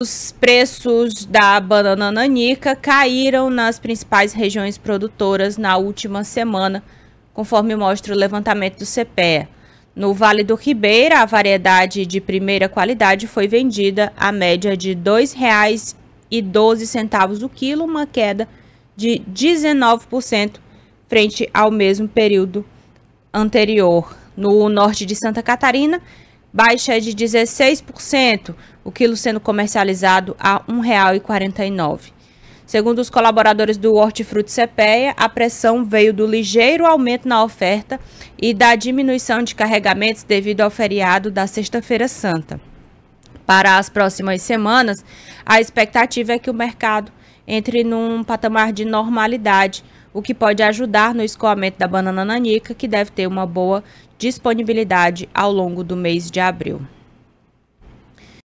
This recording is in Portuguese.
Os preços da banana nanica caíram nas principais regiões produtoras na última semana, conforme mostra o levantamento do CPEA. No Vale do Ribeira, a variedade de primeira qualidade foi vendida a média de R$ 2,12 o quilo, uma queda de 19% frente ao mesmo período anterior. No norte de Santa Catarina, baixa é de 16%, o quilo sendo comercializado a R$ 1,49. Segundo os colaboradores do Hortifruti Cepeia, a pressão veio do ligeiro aumento na oferta e da diminuição de carregamentos devido ao feriado da Sexta-feira Santa. Para as próximas semanas, a expectativa é que o mercado entre num patamar de normalidade, o que pode ajudar no escoamento da banana nanica, que deve ter uma boa disponibilidade ao longo do mês de abril.